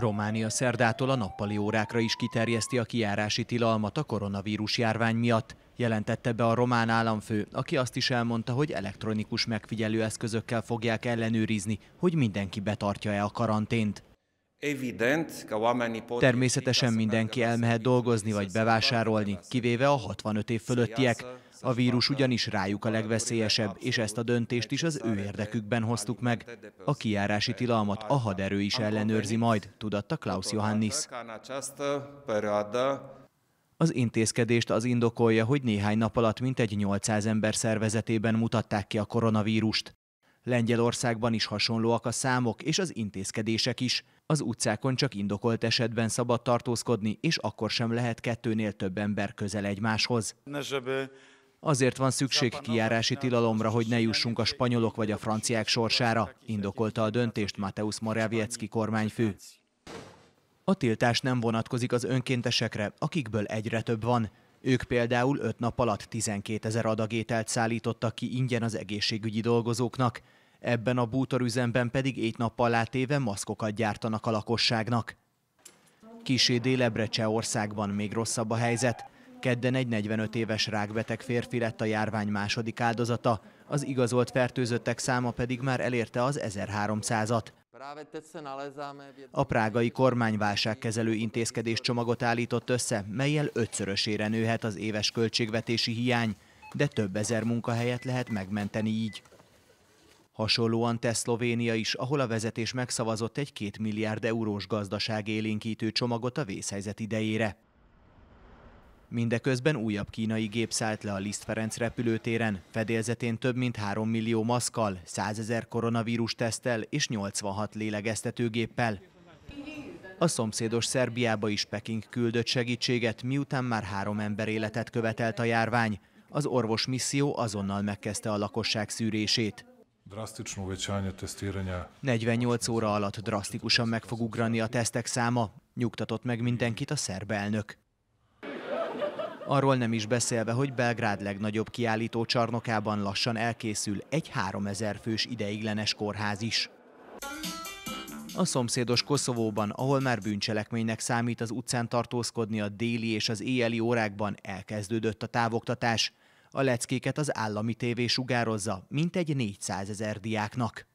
Románia szerdától a nappali órákra is kiterjeszti a kiárási tilalmat a koronavírus járvány miatt, jelentette be a román államfő, aki azt is elmondta, hogy elektronikus megfigyelő eszközökkel fogják ellenőrizni, hogy mindenki betartja-e a karantént. Természetesen mindenki elmehet dolgozni vagy bevásárolni, kivéve a 65 év fölöttiek. A vírus ugyanis rájuk a legveszélyesebb, és ezt a döntést is az ő érdekükben hoztuk meg. A kiárási tilalmat a haderő is ellenőrzi majd, tudatta Klaus Johannis. Az intézkedést az indokolja, hogy néhány nap alatt mintegy 800 ember szervezetében mutatták ki a koronavírust. Lengyelországban is hasonlóak a számok és az intézkedések is. Az utcákon csak indokolt esetben szabad tartózkodni, és akkor sem lehet kettőnél több ember közel egymáshoz. Azért van szükség kijárási tilalomra, hogy ne jussunk a spanyolok vagy a franciák sorsára, indokolta a döntést Mateusz Morawiecki kormányfő. A tiltás nem vonatkozik az önkéntesekre, akikből egyre több van. Ők például öt nap alatt 12 ezer adagételt szállítottak ki ingyen az egészségügyi dolgozóknak. Ebben a bútorüzemben pedig egy nappal látéve maszkokat gyártanak a lakosságnak. Kisé délebre Csehországban még rosszabb a helyzet. Kedden egy 45 éves rákbeteg férfi lett a járvány második áldozata, az igazolt fertőzöttek száma pedig már elérte az 1300-at. A prágai kormányválságkezelő intézkedés csomagot állított össze, melyel ötszörösére nőhet az éves költségvetési hiány, de több ezer munkahelyet lehet megmenteni így. Hasonlóan tesz Szlovénia is, ahol a vezetés megszavazott egy 2 milliárd eurós élénkítő csomagot a vészhelyzet idejére. Mindeközben újabb kínai gép szállt le a Liszt Ferenc repülőtéren, fedélzetén több mint 3 millió maszkal, 100 ezer koronavírus tesztel és 86 lélegeztetőgéppel. A szomszédos Szerbiába is Peking küldött segítséget, miután már három ember életet követelt a járvány. Az orvos misszió azonnal megkezdte a lakosság szűrését. 48 óra alatt drasztikusan meg fog ugrani a tesztek száma, nyugtatott meg mindenkit a szerb elnök. Arról nem is beszélve, hogy Belgrád legnagyobb kiállító csarnokában lassan elkészül egy 3000 fős ideiglenes kórház is. A szomszédos Koszovóban, ahol már bűncselekménynek számít az utcán tartózkodni a déli és az éjeli órákban, elkezdődött a távoktatás. A leckéket az állami tévé sugározza, mintegy 400 ezer diáknak.